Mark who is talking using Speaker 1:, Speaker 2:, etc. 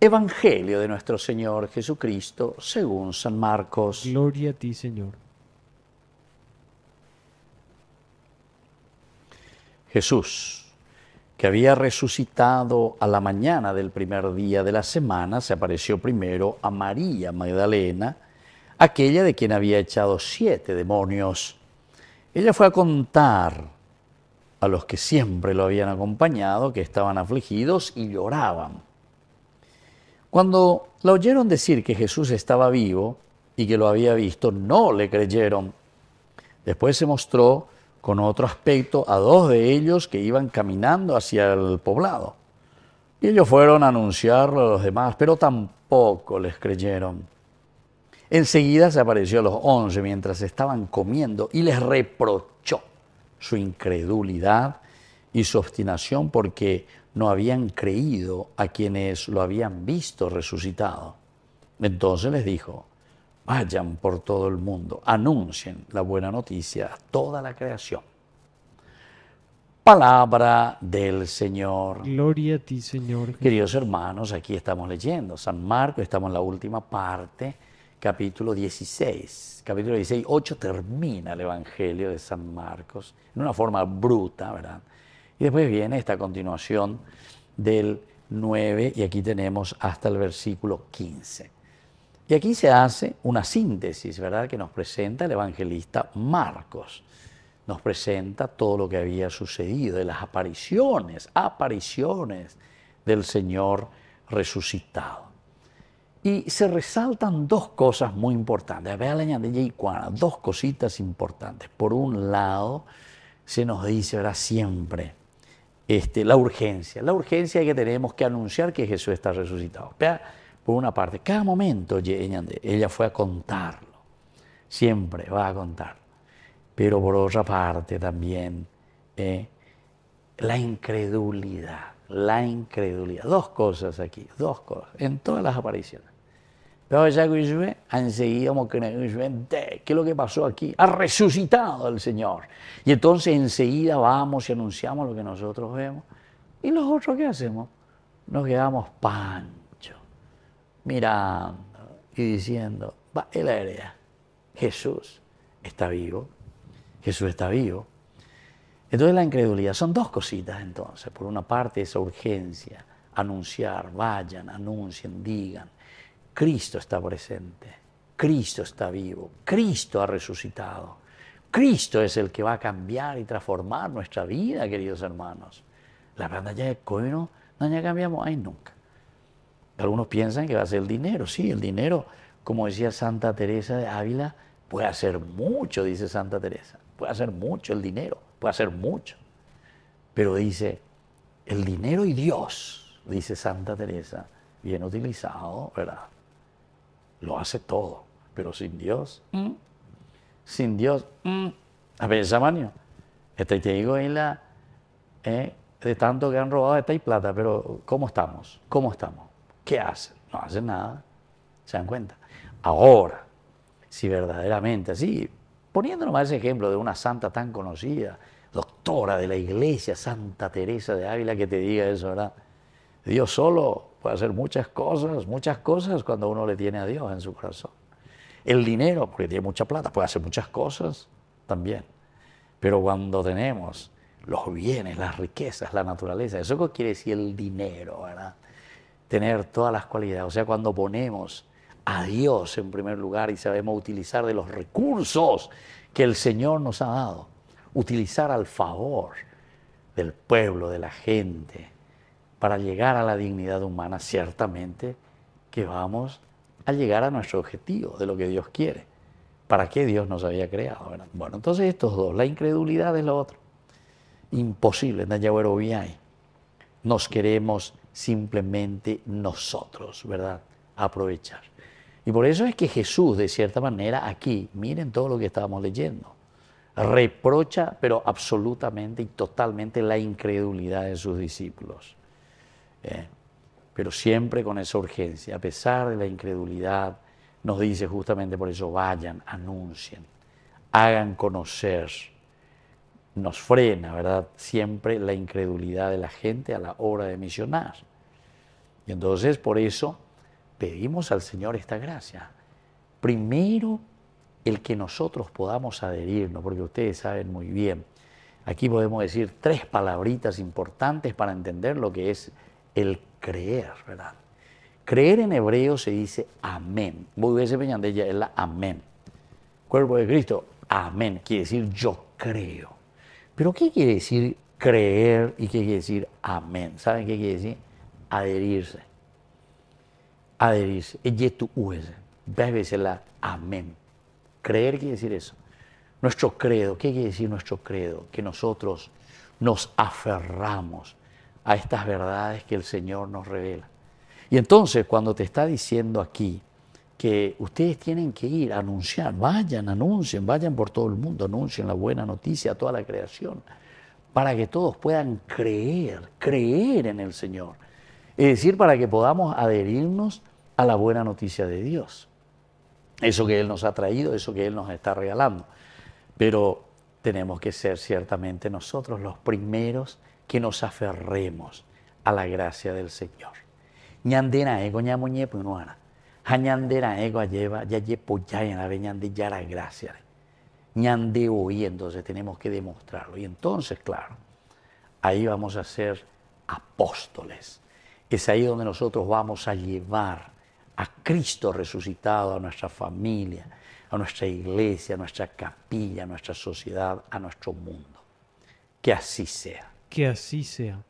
Speaker 1: Evangelio de nuestro Señor Jesucristo según San Marcos. Gloria a ti, Señor. Jesús, que había resucitado a la mañana del primer día de la semana, se apareció primero a María Magdalena, aquella de quien había echado siete demonios. Ella fue a contar a los que siempre lo habían acompañado, que estaban afligidos y lloraban cuando la oyeron decir que Jesús estaba vivo y que lo había visto, no le creyeron. Después se mostró con otro aspecto a dos de ellos que iban caminando hacia el poblado. Y ellos fueron a anunciarlo a los demás, pero tampoco les creyeron. Enseguida se apareció a los once mientras estaban comiendo y les reprochó su incredulidad y su obstinación porque no habían creído a quienes lo habían visto resucitado. Entonces les dijo, vayan por todo el mundo, anuncien la buena noticia a toda la creación. Palabra del Señor. Gloria a ti, Señor. Queridos hermanos, aquí estamos leyendo San Marcos, estamos en la última parte, capítulo 16. Capítulo 16, 8 termina el Evangelio de San Marcos, en una forma bruta, ¿verdad? Y después viene esta continuación del 9 y aquí tenemos hasta el versículo 15. Y aquí se hace una síntesis, ¿verdad?, que nos presenta el evangelista Marcos. Nos presenta todo lo que había sucedido, de las apariciones, apariciones del Señor resucitado. Y se resaltan dos cosas muy importantes. Dos cositas importantes. Por un lado, se nos dice, ¿verdad?, siempre este, la urgencia. La urgencia es que tenemos que anunciar que Jesús está resucitado. por una parte, cada momento ella fue a contarlo, siempre va a contarlo, Pero por otra parte también, eh, la incredulidad, la incredulidad. Dos cosas aquí, dos cosas, en todas las apariciones. Pero enseguida ¿qué es lo que pasó aquí? Ha resucitado el Señor. Y entonces enseguida vamos y anunciamos lo que nosotros vemos. ¿Y los otros qué hacemos? Nos quedamos pancho, mirando y diciendo, va, es la Jesús está vivo, Jesús está vivo. Entonces la incredulidad, son dos cositas entonces. Por una parte esa urgencia, anunciar, vayan, anuncien, digan. Cristo está presente, Cristo está vivo, Cristo ha resucitado, Cristo es el que va a cambiar y transformar nuestra vida, queridos hermanos. La ya de que no ya cambiamos ahí nunca. Algunos piensan que va a ser el dinero, sí, el dinero, como decía Santa Teresa de Ávila, puede hacer mucho, dice Santa Teresa, puede hacer mucho el dinero, puede hacer mucho. Pero dice, el dinero y Dios, dice Santa Teresa, bien utilizado, ¿verdad? lo hace todo, pero sin Dios, mm. sin Dios, mm. a ver, Samanio, Este, te digo, en la, eh, de tanto que han robado, esta y plata, pero ¿cómo estamos? ¿Cómo estamos? ¿Qué hacen? No hacen nada, se dan cuenta. Ahora, si verdaderamente, así, poniéndonos más ese ejemplo de una santa tan conocida, doctora de la iglesia, Santa Teresa de Ávila, que te diga eso, ¿verdad? Dios solo puede hacer muchas cosas, muchas cosas cuando uno le tiene a Dios en su corazón. El dinero, porque tiene mucha plata, puede hacer muchas cosas también. Pero cuando tenemos los bienes, las riquezas, la naturaleza, eso que quiere decir el dinero, ¿verdad? Tener todas las cualidades. O sea, cuando ponemos a Dios en primer lugar y sabemos utilizar de los recursos que el Señor nos ha dado, utilizar al favor del pueblo, de la gente, para llegar a la dignidad humana, ciertamente que vamos a llegar a nuestro objetivo de lo que Dios quiere. ¿Para qué Dios nos había creado? Bueno, entonces estos dos, la incredulidad es lo otro. Imposible, Nos queremos simplemente nosotros, ¿verdad? Aprovechar. Y por eso es que Jesús, de cierta manera, aquí, miren todo lo que estábamos leyendo, reprocha, pero absolutamente y totalmente, la incredulidad de sus discípulos pero siempre con esa urgencia, a pesar de la incredulidad, nos dice justamente por eso, vayan, anuncien, hagan conocer, nos frena, ¿verdad? Siempre la incredulidad de la gente a la hora de misionar. Y entonces por eso pedimos al Señor esta gracia. Primero, el que nosotros podamos adherirnos, porque ustedes saben muy bien, aquí podemos decir tres palabritas importantes para entender lo que es el creer, ¿verdad? Creer en hebreo se dice amén. de ella es la amén. Cuerpo de Cristo, amén. Quiere decir yo creo. Pero ¿qué quiere decir creer y qué quiere decir amén? ¿Saben qué quiere decir? Adherirse. Adherirse. Eyetu uese. Ves la amén. Creer quiere decir eso. Nuestro credo, ¿qué quiere decir nuestro credo? Que nosotros nos aferramos a estas verdades que el Señor nos revela. Y entonces cuando te está diciendo aquí que ustedes tienen que ir a anunciar, vayan, anuncien, vayan por todo el mundo, anuncien la buena noticia a toda la creación, para que todos puedan creer, creer en el Señor. Es decir, para que podamos adherirnos a la buena noticia de Dios. Eso que Él nos ha traído, eso que Él nos está regalando. Pero tenemos que ser ciertamente nosotros los primeros que nos aferremos a la gracia del Señor. Ñandena ego ego lleva ya ya ya gracia. Ñande hoy entonces tenemos que demostrarlo. Y entonces, claro, ahí vamos a ser apóstoles. Es ahí donde nosotros vamos a llevar a Cristo resucitado a nuestra familia, a nuestra iglesia, a nuestra capilla, a nuestra sociedad, a nuestro mundo. Que así sea. qu'est que c'est.